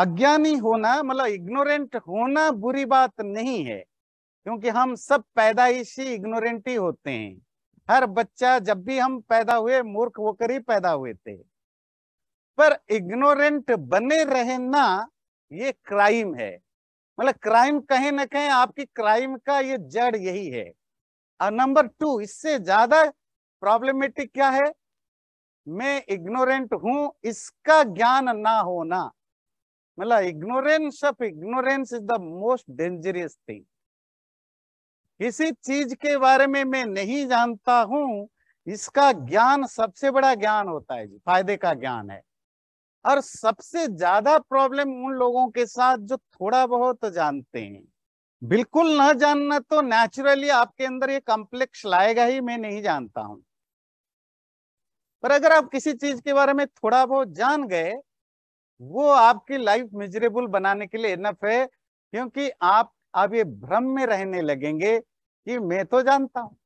अज्ञानी होना मतलब इग्नोरेंट होना बुरी बात नहीं है क्योंकि हम सब पैदाइशी इग्नोरेंट ही होते हैं हर बच्चा जब भी हम पैदा हुए मूर्ख होकर ही पैदा हुए थे पर इग्नोरेंट बने रहना ये क्राइम है मतलब क्राइम कहें ना कहें आपकी क्राइम का ये जड़ यही है और नंबर टू इससे ज्यादा प्रॉब्लमेटिक क्या है मैं इग्नोरेंट हूं इसका ज्ञान ना होना मतलब ignorance of ignorance is the most dangerous thing किसी चीज के बारे में मैं नहीं जानता हूं इसका ज्ञान सबसे बड़ा ज्ञान होता है जी फायदे का ज्ञान है और सबसे ज्यादा प्रॉब्लम उन लोगों के साथ जो थोड़ा बहुत जानते हैं बिल्कुल न जानना तो नेचुरली आपके अंदर ये कॉम्प्लेक्स लाएगा ही मैं नहीं जानता हूं पर अगर आप किसी चीज के बारे में थोड़ा बहुत जान गए वो आपकी लाइफ मिजरेबल बनाने के लिए इनफ है क्योंकि आप अब ये भ्रम में रहने लगेंगे कि मैं तो जानता हूं